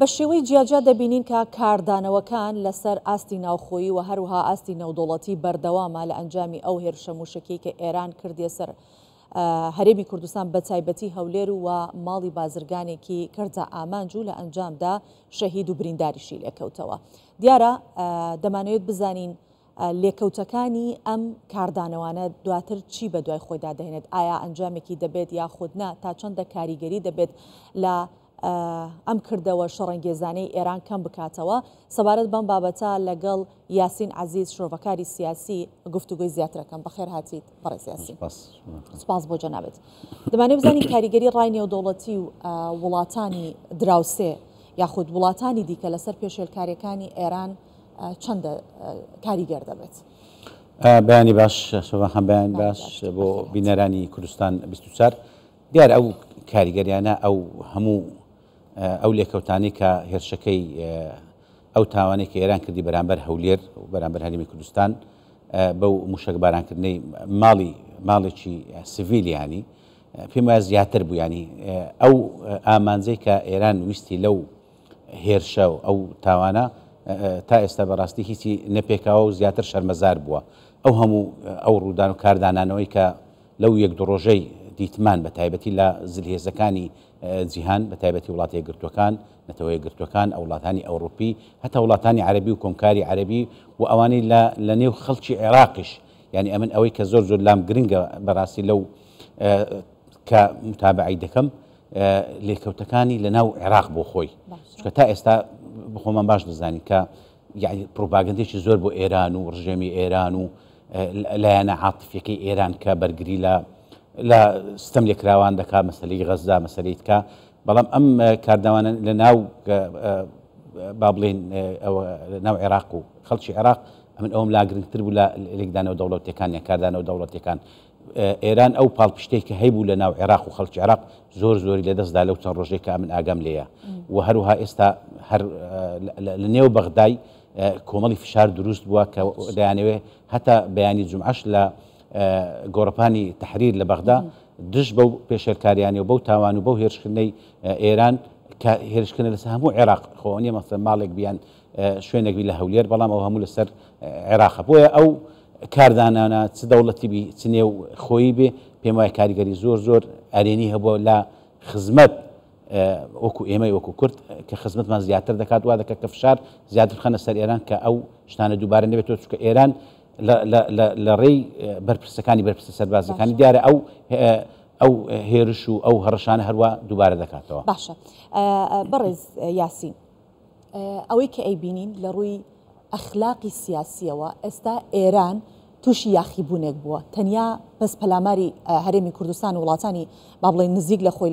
بە شێوەی جیاجا دەبینین کە کاردانەوەکان لەسەر ئاستی ناوخۆیی و هەروها ئاستی نەودۆڵەتی بەردەوامە لە ئەنجامی ئەو هێرشەموشەکەی کە ئێران کردێ سەر هەرێمی کوردستان بە تایبەتی هەولێر و ماڵی بازرگانێکی کردە ئامانج و لە ئەنجامدا شەهید و برینداریشی لێکەوتەوە. دیارە دەمانەوێت بزانین لێکەوتەکانی ئەم کاردانەوانە دواتر چی بە دوای خۆیدا دەێنێت ئایا ئەنجامێکی دەبێت یا خودنا تا چەندە کاریگەری دەبێت لە ئەم کردەوە شەڕەنگێزانەی ئێران کەم بکاتەوە سەبارەت بەم بابەتە لەگەڵ یاسین عزیز شۆڤەکاری سیاسی گفتوگوی زیاترەکەم بەخێر هاتیت بەڕێزیاسی سپاس بۆ جەنابێت دەمانێت بزانانی کاریگەری ڕای نێودوڵەتی و وڵاتانی دراوسێ یاخود وڵاتانی دیکە لەسەر پێشێلکاریەکانی ئێران چەندە کاریگەر دەبێت. بەیانی باش سۆڤەخەم بەیان باش بۆ بینەرانی کوردستان 24 دیار ئەو کاریگەریانە ئەو هەموو ئەو لێکەوتانی کە هێرشەکەی ئەو تاوانێک کە ئێران کردی بەرامبەر هەولێر و بەرامبەر هەرمی کوردستان بەو موشک بارانکردنەی ماڵی ماڵێکی سڤیلیانی پێم وایە زیاتر بوویانی ئەو ئامانجەی کە ئێران ویستی لەو هێرشە و ئەو تاوانە تا ئێستا بەڕاستی هیچی نەپێکاوە و زیاتر شەرمەزار بووە ئەو هەموو ئەو ڕوودان و کاردانانەوەی کە لەو یەک دو ڕۆژەی دیتمان بە تایبەتی لە زلهێزەکانی اه، جیهان بە تایبەتی وڵاتی گرتوەکان نەتەوەی گرتوەکان ئەو وڵاتانی ئەوروپی هەتا وڵاتانی عربی و کۆمکاری عربی و ئەوانەی لە نێو خەڵکی عێراقیش ینی ئەمن ئەوەی کە زۆر زۆر لام گرنگە بەڕاستی لەو اه، کە متابعی دەکەم اه، لێککەوتەکانی لە ناو عێراق بۆ خۆی چکە تا ئێستا بخۆمان باش دەزانین کە یعنی پرۆپاگەندێکی زۆر بۆ ئێران و ڕژێمی ئێران و لایەنە عاطفي ئێران کە بەرگری لە لە ستەم لێکراوان دەکا مەسلی غەزدا مەسەریتکە بەڵام ئەم کارداوانە لە ناو با بڵێن ناو عێراق و خەڵکی عێراق ئەمن ئەوم لاگرنگتر بوو لە لێکدانەوە دەوڵەتەکان یاکاردانەوە دەوڵەتەکان ئێران ئەو پاڵپشتێک کە هەیبوو لە ناو عێراق و خەڵکی عراق زۆر زۆری لە دەستدا لەو چەند ڕۆژێک کە من ئاگام لێە و هەروها ئێستا لە نێو بەغدای کۆمەڵی فشار دروست بووە کە دەیانەوێ هەتا بەیانی جمعش لە گۆڕپانی تحریر لە بەغدا دش بەو پێشێرکاریانی و بەو تاوان و بەو هێرشکردنەی ئێران هێرشکردن لەس هەموو عێراق خۆنیە مەسە ماڵێک بیان شوێنێکوی لە هەولێر بەڵام ئەو هەموو لەسەر عێراق بۆیە ئەو کاردانانە چ دەوڵەتیبی چنێ و خۆی بێ پێم وایە کاریگەری زۆر زۆر ئەرێنی هەبووە لە خزمەت وەکو ئێمە وەکو کورد کە خزمەتمان زیاتر دەکات وا دەکە کە فشار زیاتر خەنە سەر ئێران کە ئەو شتانە دووبارە نەبێت تۆ چکە ئێران لە ڕێی بەرپرسەکانی بەرپرسە سەربازەکانی دیارە ئەو ئەو هێرش و ئەو هەڕشانە هەروە دووبارە دەکاتەوە باشە بەڕێز یاسین ئەوەی کە ئەیبینین لە ڕووی ئەخلاقی سیاسیەوە ئێستا ئێران تووشی یاخیبوونێک بووە تەنیا بەس پەلاماری هەرێمی کوردستان و وڵاتانی با بڵێ نزیک لە خۆی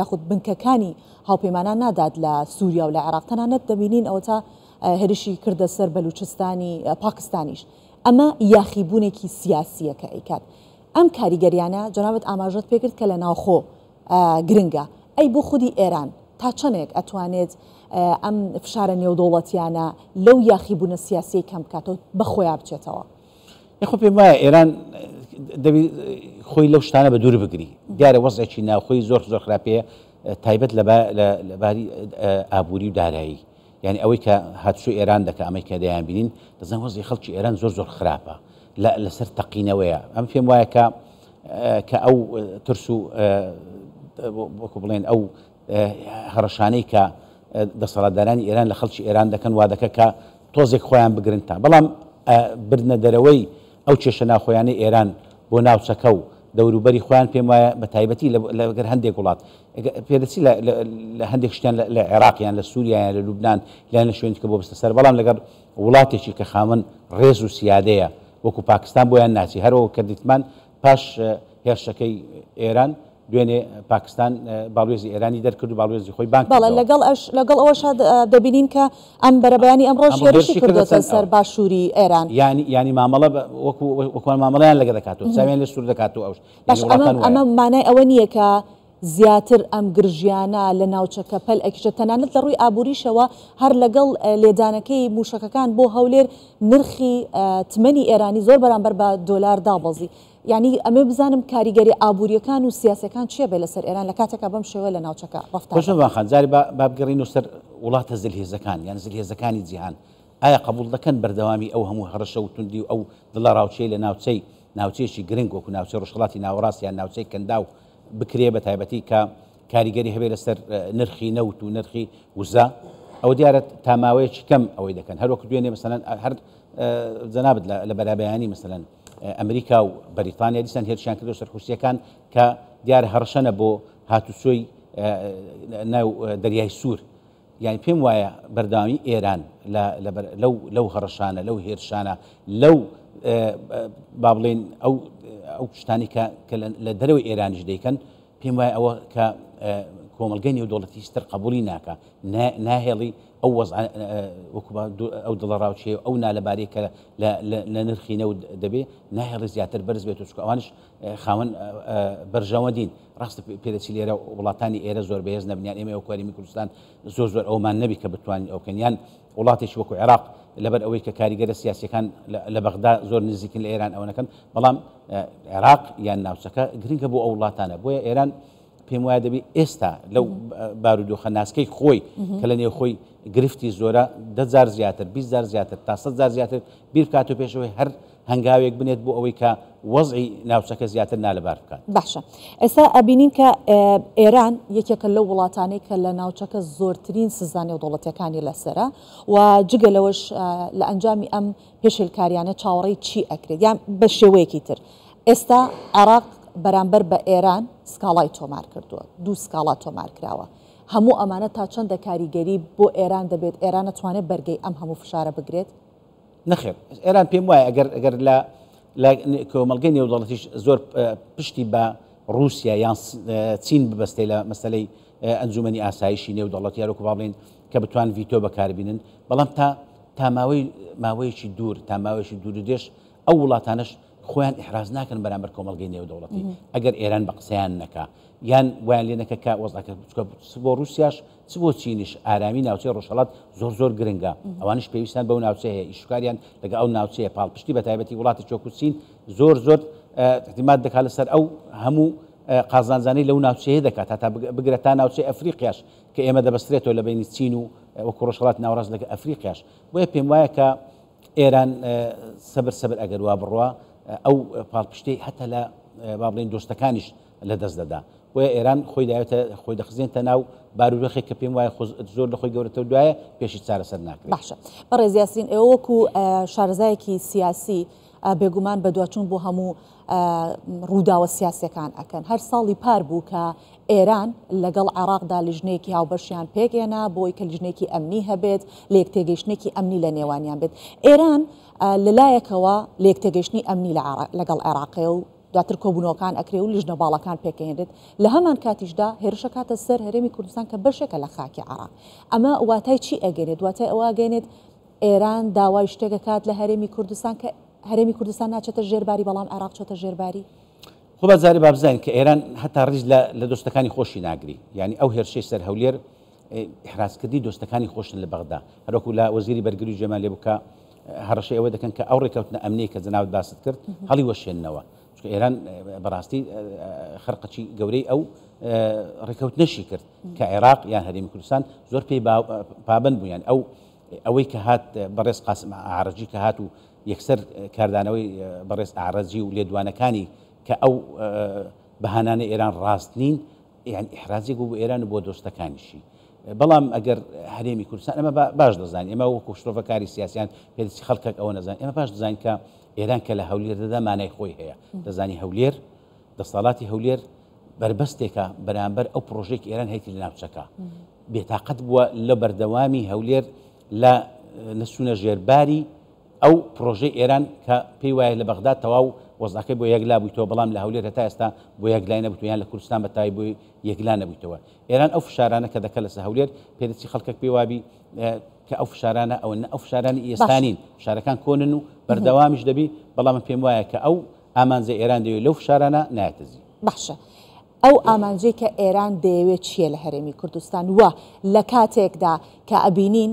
یاخود بنکەکانی هاوپەیمانان نادات لە سووریا و لە عراق تەنانەت دەبینین ئەوە تا هەرشی کردە سەر بەلوچستانی پاکستانیش ئەمە یاخیبوونێکی سیاسیەکە ئەیکات ئەم کاریگەریانە جنابەت ئاماژەت پێکرد کە لە ناوخۆ گرنگە ئەی بۆ خودی ئێران تا چەندێک ئەتوانێت ئەم فشارە نێودوڵەتیانە لەو یاخیبوونە سیاسی کەم بکاتەوە بەخۆیان بچێتەوە یخۆ پێم وایە ئێران خۆی لەو شتانە بە دوور بگری دیارە وەزێکی ناوخۆی زۆر زۆر خراپەیە تایبەت لە باری ئابووری و دارایی یعنی ئەوەی کە هاتسو ئێران دەکە ئەمەی کە دەیان بینین دەزان هۆزی خەڵکی ئێران زۆر زۆر خراپە لەسەر تەقینەوەیە ئەم پێم وایە کە کە ئەو ترس و وەکو بڵێن ئەو هەڕەشانەی کە دەسەڵاتدارانی ئێران لە خەڵکی ئێران دەکەن وا دەکە کە تۆزێک خۆیان بگرن تا بەڵام بردنە دەرەوەی ئەو کێشە ناخۆیانی ئێران بۆ ناوچەکە و دەوروبەری خۆیان پێم وایە بە تایبەتی لەگەر هەندێک وڵات پێدەچی لە هەندێک شتیان لە عێراقیان لە سووریان لە لوبناان لایەن لە شوێنکە بۆ بستە سەر بەڵام لەگەر وڵاتێکی کە خامن ڕێز و سیادەیە وەکو پاکستان بۆیان ناچی هەرەوە کە دیتمان پاش هێرشەکەی ئێران دوێنێ پاکستان باڵێزی ئێرانی دەرکرد و باڵێزی خۆی بانک بەڵە لەگەڵ ئەش لەگەڵ ئەوەش دەبینین کە ئەم بەرەبیانی ئەمڕۆژ هێرشی کردەوە سەر باشووری ئێران ینی ینی مامەڵە وەکو وەکوان مامەڵیان لەگە دەکاتەوە ساوێن لە سوور دەکاتەوە ئەوش ئەمە مانای ئەوە نییە کە زیاتر ئەم گرژیانە لە ناوچەکە پەل ئەکیشە تەنانەت لە ڕووی ئابوووریشەوە هەر لەگەڵ لێدانەکەی موشکەکان بۆ هەولێر نرخی تمەنی ئێرانی زۆر بەرامبەر بە دۆلار دابڵزی ینی ئەمە بزانم کاریگەری ئابوووریەکان و سیاسەکان چیە بێ لەسەر ئێران لە کاتێکە بەم شێوە لە ناوچەکە ڕفتخانجاری بابگەڕین و سەر وڵاتە زلهێزەکان یان زلهێزەکانی جیهان ئایا قبول دەکەن بەردەوامی ئەو هەموو هەرشە و توندی و ئەو دڵە راوچەی لە ناوچەی ناوچێکی گرنگ وەکو ناوچەی ڕژخڵاتی ناوەڕاست یان ناوچەی کەندا و بکرێ بە تایبەتی کە کاریگەری هەبێ لەسەر نرخی نەوت و نرخی وزا ئەو دیارە تاماوەیەکی کەم ئەوەی دەکەن هەروەک دوێنێ مثلەن هەر جەنابێت لە بەرابیانی مثلەن ئەمریکا و بەریتوانیا دیسان هێرشیان کردو سەرخوسیەکان کە دیار هەرشەنە بۆ هاتوچۆی ناو دەریای سوور یعنی پێم وایە بەرداوامی ئێران لەو هەڕەشانە لەو هێرشانە لەو با بڵێن ئەو ئەو شتانی کە لە دەرەوەی ئێرانیش دەیکەن پێم وایە ئەوە کە کۆمەلگەی نێودوڵەتیستر قبولی ناکە ناهێڵی ئەو آه، آه، ئەو دڵڕاوچێ ئەو نالەبارەی کە لە نرخی نەود دەبێت ناهێڵی زیاتر بەرز بێت وچکە ئەوانش آه، خاوەن بەرژەوە دین ڕاستە پێدەچی لێرە وڵاتانی ئێرە زۆر بەهێز نبنیان ئێمە ئەوکاریمی من زۆر زۆر ئەومان نەبی کە بتوانین ئەوکەنیان وڵاتێک وەکو عێراق لەبەر ئەوەی کە کاریگەرە سیاسەکان لە بەغدا زۆر نزیکن لە ئێران ئەوەنەکەن بەڵام عێراق یان ناوچەکە گرنگە بۆ ئەو وڵاتانە بۆیە ايران پێم وایە دەبێت ئێستا لەو بارودۆخە ناسکەی خۆی کە لە نێو خۆی گرفتی زۆرە دەزار زیاتر 20 زیاتر تا زار زیاتر بیرکات و پێشەوەی هەر هەنگاوێک بنێت بۆ ئەوەی کە وەزعی ناوچەکە زیاتر نالەبار بکات باشە ئێستا ئەبینین کە ئێران یەکێکە لەو وڵاتانەی کە لە ناوچەکە زۆرترین سزانێ و دەوڵەتەکانی لەسرە و جگە لەوەش لە ئەنجامی ئەم پێشلکاریانە چاوەڕی چی ئەکرێت یان بە شێوەیەکی تر ئێستا عراق بەرامبەر بە ئێران سکاڵای تۆمار کردووە دوو سکاڵا تۆمار کراوە هەموو ئەمانە تا چەندە کاریگەری بۆ ئێران دەبێت ئێران نتوانێت بەرگەی ئەم هەموو فشارە بگرێت نخێر ئێران پێم وایە ئەگەر ئەگەر لە کۆمەلگەی نێودڵەتیش زۆر پشتی بە رووسیا یان چین ببستی لە مەسلەی ئەنجومی ئاسایشی نێودەڵەتی یاروک باڵێن کە بتوان ڤیتۆ بەکاربینن بەڵام تا تا ماوەی ماوەیەکی دوور تا ماوەیەکی دوور دێش ئەو وڵاتانش خوان احراز ناكن بەرامبەر کۆمەلگەی نێو ودولتي ئەگەر ايران بقسيان قسەیان يان وان لينكا كا کا سبو روسياش سبو چ ارامي ناوتي روشالات زور زور گرنگا اوانش بيوستان بو ناوتي هي اشكاريان ئیشکاریان او ناوتي هي پاڵپشتی بە تایبەتی ولاتي چوكو سين زور زور اه، دەکات لەسەر ئەو او همو اه، قازان زاني لو ناوتي هي دكا تاتا ئەفریقیاش ناوتي افريقياش دەبەسترێتەوە لە بینی چین و وكروشالات ناوراز ناوڕاز افريقياش ئەفریقیاش بۆیە پێم وایە کە ئێران اه، سەبر سەبر ئەو پاڵپشتەی هەتە لە با بڵین دۆستەکانیش لە دەست دەدا وە ئێران خۆی داوێتە خۆی دەخزیێنتە ناو بارودۆخی کە پێم وایە زۆر لە خۆی گەورەتەوە دوایە پێشی چارەسەر ناکرێت باشە بە ڕێزیاسین ئێوەکو شارزایەکی سیاسی بێگومان بە دواچوون بۆ هەموو ڕووداوە سیاسەکان ئەکەن هەر ساڵی پار بوو کە ئێران لەگەڵ عراقدا لژنێکی هاوبەشیان پێکێنا بۆی کە لژنێکی ئەمنی هەبێت لە یەک تێگەیشتێکی ئەمنی لە نێوانیان بێت ئێران لەلایەکەوە لێکتەگەشتنی ئەمنی لەگەڵ عێراقی و دواتر کۆبوونەوەکان ئەکرێ و لیژنە باڵەکان پێکەێنێت لە هەمان کاتیشدا هێرشەکاتە سەر هەرێمی کوردستان کە بەشێکە لە خاکی عراق ئەمە واتای چی ئەگەنێت دواتای ئەوواگەێنێت ئێران داوای شتێکەکات لە هەرێمی کوردستان کە هەرێمی کوردستان ناچێتە ژێرباری بەڵام عراق چۆتە ژێرباری خۆ بەزاری بابزانین کە ئێران هەتا ڕیز لە دۆستەکانی خۆشی ناگری یعنی ئەو هێرشەی سەر هەولێر حراسکردی دۆستەکانی خۆشن لە بەغدا هەرۆکو لە وەزیری بەرگری جێمان لێ بکە هەرشی ئەوە دەکەن کە ئەو ڕێککەوتنە ئەمنی کە زناوت باست کرد هەڵی وەشێننەوە چکە ئێران بەڕاستی خرقەچی گەورەی ئەو ڕێککەوت نەشی کرد کە عێراق یان هەرمی کوردستان زۆر پێی پابند بوویان ئەو ئەوەی کە هات بەڕێز قاسم عرجی کە هات و یەکسەر کاردانەوەی بەڕێز عرەجی و لێدوانەکانی کە ئەو بەهانانە ئێران ڕاست نین یان احرازی بوو بۆ ئێران و بۆ دۆستەکانیشی بەڵام ئەگەر هەرێمی کوردستان ئەمە باش دەزانین ئێمە وەکو شتۆڤەکاری سیاسیان پێدەچی خەڵکەک ئەوە نەزان ئێمە باش دەزانین کە ئێران کە لە هەولێر دەدا مانای خۆی هەیە دەزانی هەولێر دەسەڵاتی هەولێر بربەستێکە بەرامبەر ئەو پرۆژێک ئێران هەیتی لە ناوچەکە بێتاقەت بووە لە بەردەوامی هەولێر لە نسوونە ژێرباری ئەو پرۆژەی ئێران کە پێی وایە لە بەغدا تەواو وەزاکەی بۆ یەکلا بوویتەوە بەڵام لە هەولێت تا ئێستا بۆ یەکلای نەبوویان لە کوردستان بە تای بۆی یەکلا نەبوویتەوە ئێران ئەو فشارانە کە دەکە لە سەهولێت پێدەچی خەڵکەک پێوابی کە ئەو فشارانە ئەو ئەو فشارانی ئێستانین شارەکان کۆنن و بەردەوامیش دەبی بەڵام پێم وایە کە ئەو ئامانزە ئێران دەوێت لەو فشارانە ناتەزی باشە. ئەو ئامانجەی کە ئێران دەیەوێت چییە لە هەرێمی کوردستان وە لە کاتێکدا کە ئەبینین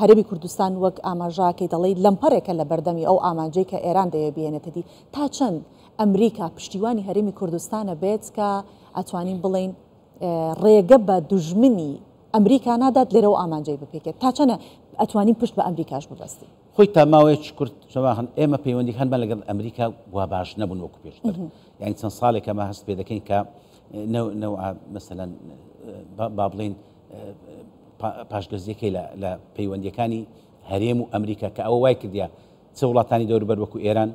هەرمی کوردستان وەک ئاماژاکەی دەڵی لەمپەرێکە لە بەردەمی ئەو ئامانجەی کە ئێران دەیە بێنێتەدی تا چەند ئەمریکا پشتیوانی هەرمی کوردستانە بێت کە ئەتوانین بڵین ڕێگە بە دوژمنی ئەمریکا نادات لێرە و ئامانجەی بپێکێت تا چەنە ئەتوانین پشت بە ئەمریکاش ببستی. خۆی تاماوەیەکی کورت شەواخن ئێمە پەیوەندی هەنمە لەگەڵ ئەمریکا وا باش نەبوون وەکو پێشتر یعنی چەند ساڵێکە مە هەست پێ دەکەین کە مثلەن با بڵین پاشگەزیەکەی لە پەیوەندیەکانی هەرێم و ئەمریکا کە ئەوە وای کردیا چه وڵاتانی دەوروبەر وەکو ئێران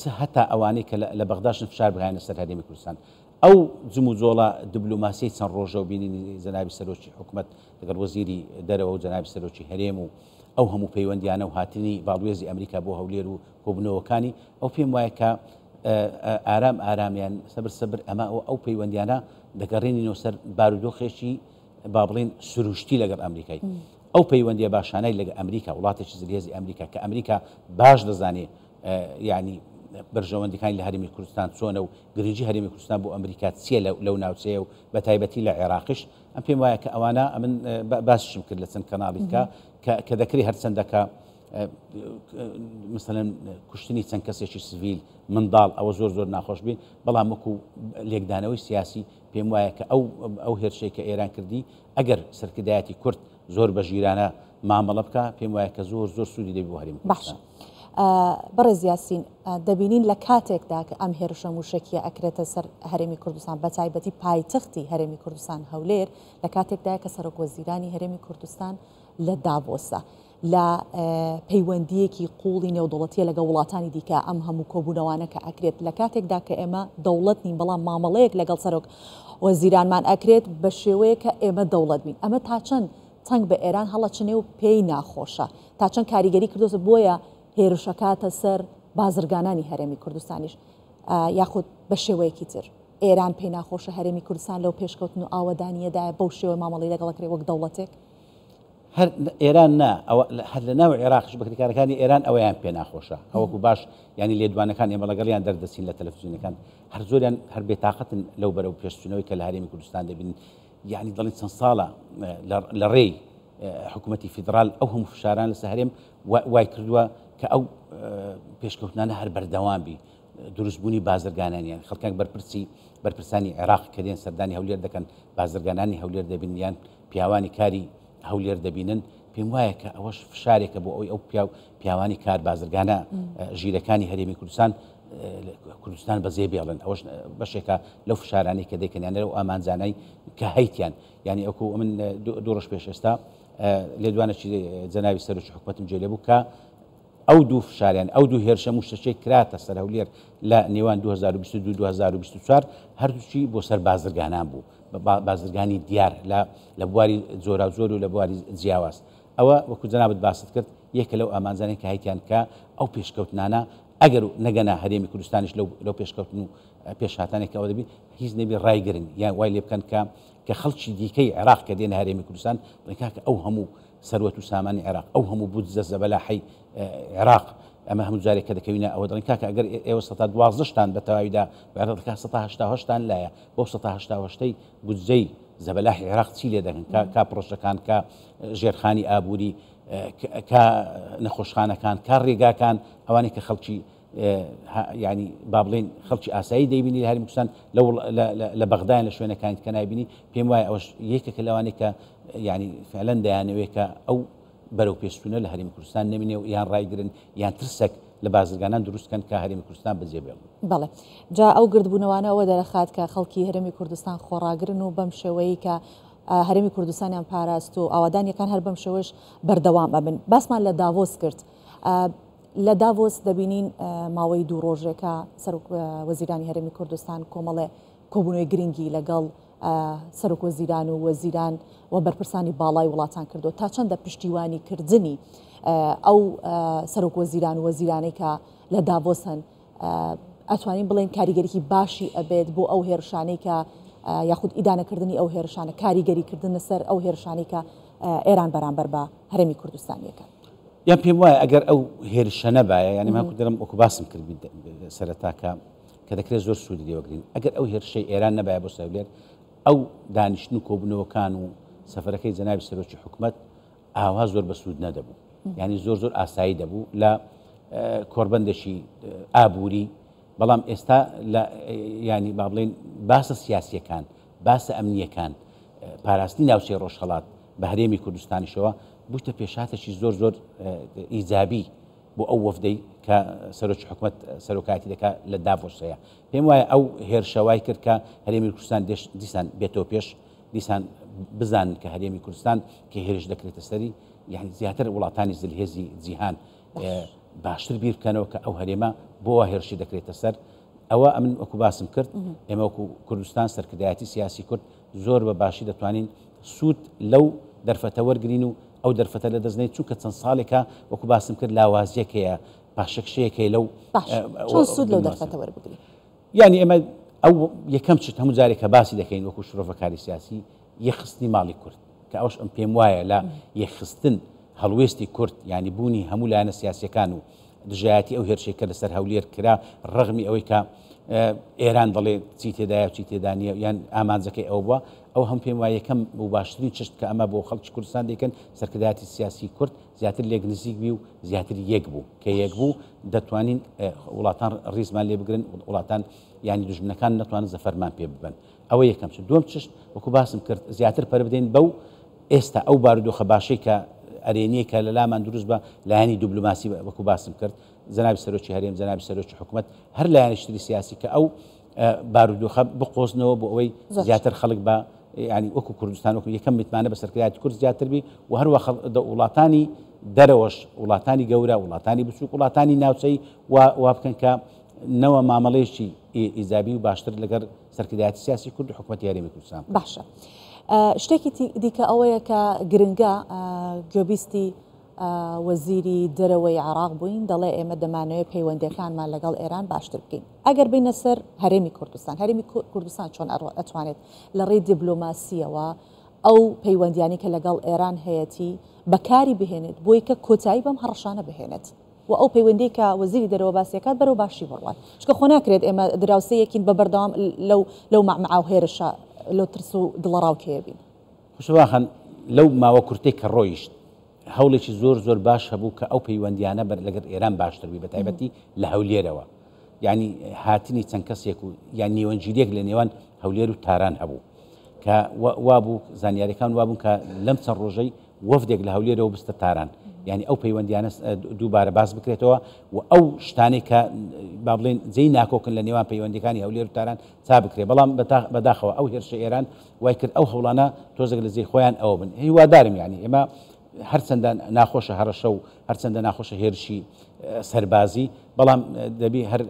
چه هەتا ئەوانەی کە لە بەغداشن فشار بگایەنە سەر هەرێمی کوردستان ئەو جم و جۆڵە دیبلوماسی چەند ڕۆژە و بینی زەناوی سەرۆکی حکوومەت لەگەڵ وەزیری دەرەوە و جەناوی سەرۆکی هەرێم و ئەو هەموو پەیوەندیانە و هاتنی باڵێزی ئەمریکا بۆ هەولێر و هۆبنەوەکانی ئەو پێم وایە کە ئارام ئارامیان سەبر سەبر ئەمە ئەو پەیوەندیانە دەگەڕێنینەوە سەر بارودۆخێکی با بڵین سروشتی لەگەڵ ئەمریکای ئەو پەیوەندیە باشانای لەگە ئەمریکا وڵاتێکی زلێزی ئەمریکا کە ئەمریکا باش دەزانێ ینی بەرژەوەندەکانی لە هەرمی کوردستان چۆنە و گرنگجی هەرمی کوردستان بۆ ئەمریکا چیە لەو ناوچەیە و بە تایبەتی لە عێراقش ئەم پێم وایە کە ئەوانە من باسشم کرد لە چەند کەناڵیکە کە دەکری هەرچەندەکە مثلەن کوشتنی چەند کەسێکی سویل منداڵ ئەوە زۆر زۆر ناخۆش بین بەڵام وەکو لێکدانەوەی سیاسی پێم وایە کە ئەو ئەو هێرشەی کە ئێران کردی ئەگەر سەرکردایەتی کورت زۆر بە ژیرانە مامەڵە بکە پێم وایە کە زۆر زۆر سوودی دەبی هەریم باشە. بەڕێز یاسین دەبینین لە کاتێکدا کە ئەم هێرشە موشکیە ئەکرێتە سەر هەرێمی کوردستان بەتایبەتی پایتەختی هەرێمی کوردستان هەولێر لە کاتێکدای کە سەرۆک وەزیرانی هەرێمی کوردستان لە داڤۆسە لە پەیوەندیەکی قوڵی نێودوڵەتیە لەگە وڵاتانی دیکە ئەم هەموو کۆبوونەوانە کە ئەکرێت لە کاتێکدا کە ئێمە دەوڵەت نین بەڵام مامەڵەیەک لەگەڵ سەرۆک وەزیرانمان ئەکرێت بە شێوەیە کە ئێمە دەوڵەت بین ئەمە تا چەند تەنگ بە ئێران هەڵەچنێ و پێی ناخۆشە تا چەند کاریگەری کردوسە بۆیە هێرشەکاتە سەر بازرگانانی هەرێمی کوردستانیش یاخود بە شێوەیەکی تر ئێران پێی ناخۆشە هەرێمی کوردستان لەو پێشکەوتن و ئاوەدانیەدای بەو شێوە مامەڵی لەگەڵەکرێ وەک دەوڵەتێک هەر ئێران نا هەر لە ناو عێراقش بەکردکارەکانی ئێران ئەویان پێ ناخۆشە ئەوەکو باش ینی لێدوانەکان ئێمە لەگەڵیان دەردەسین لە تەلەفزیونەکان هەر زۆریان هەر بێتاقەتن لەو بەرەو پێشتونەوەی کە لە هەرێمی کوردستان دەبین یعنی دڵی چەند ساڵە لە ڕێی حکوومەتتی فیدرال ئەو هەموو فشاران لەسە هەرێم وای کردووە کە ئەو پێشکەوتنانە هەر بەردەوامبی دروستبوونی بازرگانانیان خەڵکان بەرپرسی بەرپرسانی عێراق کەدێن سەردانی هەولێر دەکەن بازرگانانی هەولێر دەبینیان پیاوانی کاری هەولێر دەبینن پێم وایە کە ئەوەش فشارێکە بۆ ئەوی ئەو پیاو پیاوانی کار بازرگانە ژیرەکانی هەرێمی کوردستان کوردستان بەزێ بێڵن ئەوش بەشێکە لەو فشارانی کە دەکەنیانەر و ئامانزانەی کە هەیتیان ینی ئەوکو من دوڕش پێش ئێستا لێ دوانە جەناوی سەرش حکوەتم جێلێ بوو کە ئەو دوو فشاریان ئەو دوو هێرشە مشتەشەی کراتە سەر هەولێر لە نێوان 2024 هەردووچی بۆ سەر بازرگانان بوو بازرگانی دیار لە بواری زۆرا زۆر و لە بواری جیاواز ئەوە وەکو جەنابەت باست کرد یەکە لەو ئامانزانانی کە هایتیان کە ئەو پێشکەوتنانە ئەگەر نەگەنا هەرێمی کوردستانش لەو پێشکەوتن و پێشهاتانێکەوە دەبی هیچ نەبی ڕایگرن یان وای لێ بکەن کە کە خەڵکی دیکەی عراق کە دێن هەرێمی کوردستان ڕێکاکە ئەو هەموو ثروه سامان عراق او هم بوز زبلاحي آه، عراق اما هم جاري كذا كينا او درن كاك اگر اي إيه، وسطا دوازشتان بتوايدا بعد كاك سطا هشتا هشتان لا وسطا هشتا هشتي بوزي زبلاح عراق تشيلي دكن كا كا كان كا جيرخاني ابوري آه، كا نخشخانه كان كا ريغا كان اواني كخلشي ینی با بڵێن خەڵکی ئاسایی دەیبینی لە هەرمی کوستان لە بەغدایان لە شوێنەکانیت کە نبینی پێم وایە ئەوش یەکێکە لەوانێکە ینی فعلەن دەیانەوێکە ئەو بەرەو پێشتونە لە هەرمی کوردستان نمینێ و یان ڕایگرن یان ترسێک لە بازرگانان دروستکەن کە هەرمی کوردستان بەجێ بێڵ بڵێ جا ئەو گردبوونەوانەوە دەرەخات کە خەڵکی هەرمی کوردستان خۆڕاگرن و بەم شێوەیە کە هەرمی کوردستانیان پاراست و ئاوادانیەکان هەر بەم شێوەش بەردەوام ببن باسمان لە داوۆس کرد. لە داڤۆس دەبینین ماوەی دوو ڕۆژێکە سەر وەزیرانی هەرمی کوردستان کۆمەڵێ کۆبوونەوەی گرنگی لەگەڵ سەرۆک وەزیران و وەزیران و بەرپرسانی باڵای وڵاتان کردو تا چەندە پشتیوانی کردنی ئەو سەرۆک وەزیران و وەزیرانەی کە لە داڤۆسن ئەتوانین بڵێن کاریگەریی باشی ئەبێت بۆ ئەو هێرشانەی کە یاخود ئیدانەکردنی ئەو هێرشانە کاریگەریکردن لەسەر ئەو هێرشانەی کە ئێران بەرامبەر بە هەرمی کوردستانیەکە یان پێم وایە ئەگەر ئەو هێرشە نەبایە یعنی ماکو دەرم ئۆکو باسم کرد سەرتاکە کە دەکرێت زۆر سوودی لێوەگرین ئەگەر ئەو هێرشەی ئێران نەبایە بۆ سەولێر ئەو دانیشتن و کۆبنەوەکان و سەفەرەکەی جەناوی سەرۆکی حکوومەت ئاوا زۆر بە سوود نەدەبوو یعنی زۆر زۆر ئاسایی دەبوو لە کۆربندەشی ئابووری بەڵام ئێستا ینی با بڵین باسە سیاسیەکان باسە ئەمنیەکان پاراستنی ناوچەی ڕۆژهڵات بە هەرێمی کوردستانیشەوە بوشتە پێشاتێکی زۆر زۆر ئیجابی بۆ ئەو وەفدەی کە سەرۆکی حکوومەت سەرۆکاتی دەکا لە داڤۆسەیە پێم وایە ئەو هێرشەوای کرد کە هەرێمی کوردستان دیسان بێتەوە پێش دیسان بزان کە هەرێمی کوردستان کە هێرش دەکرێتە سەری یعنی زیاتر وڵاتانی زلهێزی جیهان باشتر بیر بکەنەوە کە ئەو هەرێمە بۆە هێرشی دەکرێتە سەر ئەوە ئەمن وەکو باسم کرد ئێمەکو کوردستان سەرکردایەتی سیاسی کورد زۆر بە باشی دەتوانین سوود لەو دەرفەتە وەرگین و ئەو دەرفەتە لە دەستنەی چووکە چەند ساڵێکە وەکو باسم کرد لاوازیەکەیە پاشەکشەیەکەی لەو سود لەو دەرفەتەوەەر بگری ینی ئێمە ئەو یەکەم چت هەموو جارێکە باسی دەکەین وەکو شرۆڤەکاری سیاسی یەخستنی ماڵی کورد کە ئەوش ئەم پێم وایە لە یەخستن هەڵوێستی کورد ینی بوونی هەموو لایەنە سیاسەکان و دژایەتی ئەو هێرشێکە لەسەر هەولێر کرا ڕغمی ئەوەی کە ئێران دەڵێ چی تێدایە چی تێدانە یان ئامانجەکەی ئەو بووە ئەو هەم پێم وایە یەکەم و باشترین چشت کە ئەمە بۆ خەڵکی کوردستان دەکەن سەرکرداتی سیاسی کورد زیاتر لێک نزیک بی و زیاتر یەک بوو کە یەک بوو دەتوانین وڵاتان ڕیزمان لێ بگرن وڵاتان ینی دژمنەکان نتوانن زەفەرمان پێ ببن ئەوە یەکەم چ دوم چشت وەکو باسم کرد زیاتر پەر بدەین بەو ئێستا ئەو بارودۆخە باشەی کە ئەرێنیە کە لە لامان دروست بە لایانی دوبلوماسی وەکو باسم کرد زەنابی سەرۆکی هەرێم زەنابی سەرۆکی حکوومەت هەر لایەنشتری سیاسی کە ئەو بارودۆخە بقۆزنەوە بۆ ئەوەی زیاتر خەڵک بە ینی وەکو کوردستان وەکو یەکەم متمانە بە سەرکراتی کورد زیاتربی و هەروە وڵاتانی دەرەوەش وڵاتانی گەورە وڵاتانی بچوک وڵاتانی ناوچەی وا بکەن کە نەوە مامەڵێشی ئیزابی و باشتر لەگەر سەرکردایەتی سیاسی کورد حکوومەت یاریمی کوردستان باشە شتێکی دیکە ئەوەیە کە گرنگە گوێبیستی وەزیری دەرەوەی عراق بووین دەڵێ ئێمە دەمانوێت پەیوەندەکانمان لەگەڵ ئێران باشتر بکەین ئەگەر بینە سەر هەرێمی کوردستان هەرمی کوردستان چۆن ئەتوانێت لە ڕێی دیبلۆماسیەوە ئەو پەیوەندیانی کە لەگەڵ ئێران هەیەی بەکاری بهێنێت بۆی کە کۆتایی بەم هەڕشانە بهێنێت و ئەو پەیوەندی کە وەزیری دەرەوە باسیەکات بەرەو باشی بڕوات شکە خۆ ناکرێت ئێمە دراوسەیەکین بە بەردەوام لەو لەو مامەعاو هێرشە لەو ترس و دڵڕاوکێبین خوشواخن لەو ماوە کورتی کە ڕۆیشت هەوڵێکی زۆر زۆر باش هەبوو کە ئەو پەیوەندیانە بەر لەگەر ئێران باشتربی بە تایبەتی لە هەولێرەوە ینی هاتنی چەند کەسێک و یان نیوەنجیرێک لە نێوان هەولێر و تاران هەبوو کە وابوو زانیاریەکان وابوون کە لەم چەند ڕۆژەی وەفدێک لە هەولێرەوە بستە تاران ینی ئەو پەیوەندیانە دووبارە باز بکرێتەوە و ئەو شتانێک کە با بڵێن جێی ناکۆکن لە نێوان پەیوەندەکانی هەولێر و تاران چا بکرێ بەڵام بەداخەوە ئەو هێرشە ئێران وای کرد ئەو هەوڵانە تۆزێک لە زیی خۆیان ئەوە بن هیوادارم ینی ئێمە هەرچەندە ناخۆشە هەرشە و هەرچەندە ناخۆشە هێرشی سەربازی بەڵام دەبی هەر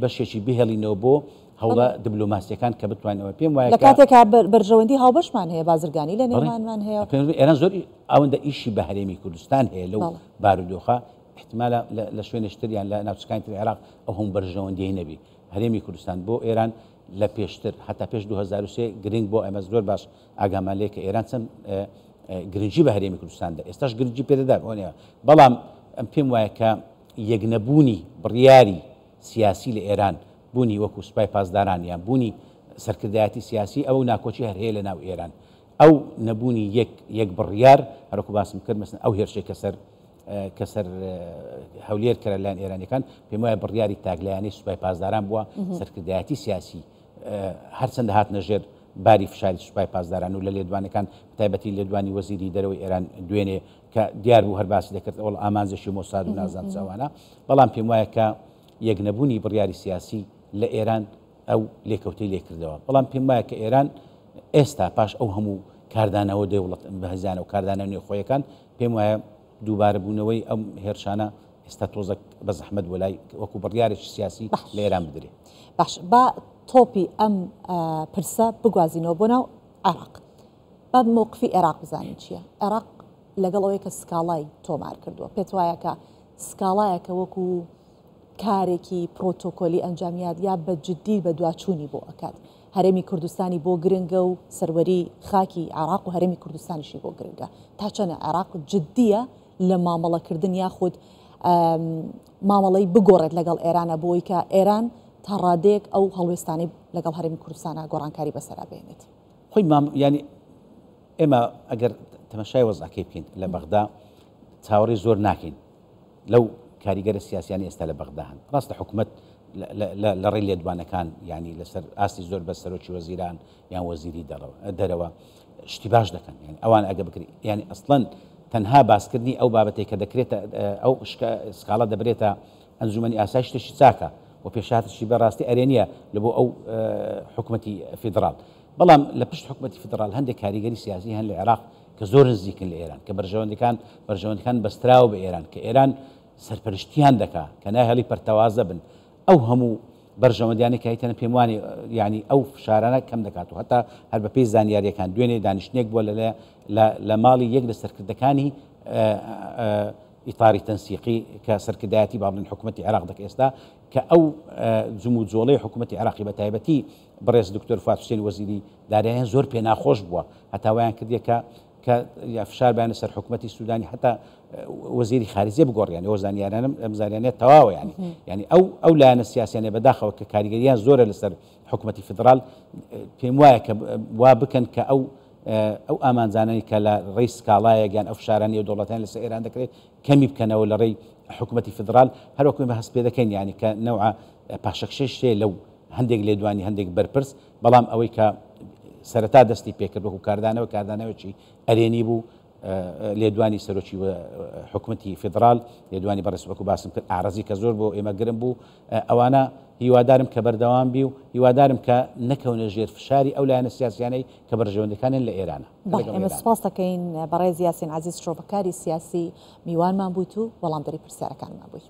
بەشێکی بهێڵینەوە بۆ هەوڵە دبلوماسیەکان کە بتوانەوە پێم وایە کاتێکا بەرژەوەندی هاوبەشمان هەیە بازرگانی لە نێوانمان هەیە ئێران زۆر ئەوەندە ئیشی بە هەرێمی کوردستان هەیە لەو بارودۆخە احتمالە لە شوێنشتریان لە ناوچەکانی تر عێراق ئەو هەم بەرژەوەندی نەبی هەرێمی کوردستان بۆ ئێران لە پێشتر هەتا پێش 2023 گرنگ بۆ ئەمە زۆر باش ئاگامان لێ کە ئێران چەند گرنگی بە هەرێمی کوردستاندا ئێستاش گرنگی پێدەدا ئەوە بەڵام ئەم پێم وایە کە یەکنەبوونی بڕیاری سیاسی لە ئێران بوونی وەکو سوپای پاسدارانیان بوونی سەرکردایەتی سیاسی ئەو ناکۆچی هەر هەیە لە ناو ئێران ئەو نەبوونی یەک بڕیار هەرکو باسم کرد مەسن ئەو هێرشێک کەسەر کەسەر هەولێر کرە لایەن ئێرانەکان پێم وایە بڕیاری تاگلایانی سوپای پاسداران بووە سەرکردایەتی سیاسی هەرچەند هات نەژێر باری فشاری سوپای پاسداران و لە لێدوانەکان تایبەتی لێدوانی وەزیری دەرەوەی ئێران دوێنێ کە دیار بوو هەرباس دەکرد ئەوڵ ئامانزشی مۆساد و نازان چاوانە بەڵام پێم وایە کە یەکنەبوونی بڕیاری سیاسی لە ئێران ئەو لێکەوتی لێکردەوە بەڵام پێم وایە کە ئێران ئێستا پاش ئەو هەموو کاردانەوە دەوڵەت بەهزیان و کاردانە نوێ خۆیەکان پێم وایە دووبارە بوونەوەی ئەم هێرشانە ئێستا تۆزە بە زەحمد وەلای وەکو بڕیارێکی سیاسی لە ئێران بدرێت باش با تۆپی ئەم پرسە بگوازینەوە بۆ ناو عراق بە مووقفی عێراق بزانین چییە عێراق لەگەڵ ئەوەی کە سکاڵای تۆمار کردووە پێت وایەکە سکاڵایەکە وەکو کارێکی پرۆتۆکۆلی ئەنجامیات یا بە جددی بە دواچوونی بۆ ئەکات هەرێمی کوردستانی بۆ گرنگە و سەروەری خاکی عراق و هەرێمی کوردستانیشی بۆ گرنگە تا چەنە عراق جددیە لە مامەڵەکردن یاخود مامەڵی بگۆڕێت لەگەڵ ئێرانە بۆی کە ئێران تا ڕادێک ئەو هەڵوێستانی لەگەڵ هەرمی کوردستانە گۆڕانکاری بەسەرا بێنێت خۆی مام ینی ئێمە ئەگەر تەمەشای وەزاکی بکەین لە بەغدا چاوەڕی زۆر ناکەین لەو کاریگەرە سیاسیانی ئێستا لە بەغدا هەن ڕاستە حکوومەت لە ڕێ لێدوانەکان ینی لەسەر ئاستی زۆر بە سەرۆکی وەزیران یان وەزیری دەرەوە شتی باش دەکەن یعنی ئەوان ئەگە بکری ینی ئەسڵەن تەنها باسکردنی ئەو بابەتێک کە دەکرێتە ئەو سکاڵە دەبرێتە ئەنجومی ئاسایشتەشی چاکە وفي شهادة الشبه راستي أرينيا لبو أو آه، حكمتي فيدرال بلام لبش حكمتي فيدرال هندي كاريجري سياسي هن العراق كزور الزيك لإيران كبرجون دي كان برجون دي كان بستراو بإيران كإيران سرپرشتيان دكا كان أهلي برتوازة بن أو همو برجوان دياني كايتنا بيمواني آه، يعني أو شارانا كم دكاتو حتى هربا بيز دانيار يكان دويني دانش نيك بولا لا لا مالي يقدر سرکر دكاني إطاري تنسيقي كسركداتي بعض حكومة العراق دك إستا كأو آه، زمود زولي حكومة العراق بتايبتي بريس دكتور فؤاد حسين وزيري داريان زور بينا خوش بوا حتى وين كذي ك ك يفشار بين سر حكومة السودان حتى آه، وزيري خارجي بقول يعني وزاني يعني أنا تواو يعني يعني أو أو لا أنا السياسي يعني بداخل وككاريجيان زور لسر حكومة الفدرال آه، في موايا كوابكن كأو ئەو ئامانزانەی کە لە ڕێی سکاڵایە گیان ئەو شارانی و دەوڵەتیان لەس ئێران دەکرێت کەمی بکەنەوە لە ڕێی حکوومەتتی فدرال هەروکوی بە هەست پێ دەکەین ینی کە نەوە پاشەخشێ شێ لەو هەندێک لێدوانی هەندێک بەرپرس بەڵام ئەوەی کە سەرەتا دەستی پێکرد وەکو کاردانەوە کاردانەوەکی ئەرێنی بوو لێدوانی سەرۆکی حکوومەتتی فدرال لێدوانی بەڕستوەکو باسم کرد ئارزی کە زۆر بۆ ئێمە گرم بوو ئەوانە هیوادارم کە بەردەوام بی و هیوادارم کە نەکەونە ژێر فشاری ئەو لایەنە سیاسیانەی کە بەرژەوەندەکانن لە ئێرانە ئێمە سپاس دەکەین بەڕێ زیاسین عزیز شۆبەکاری سیاسی میوانمان بوویت و وەڵامدەری پرسیارەکانمان بووی.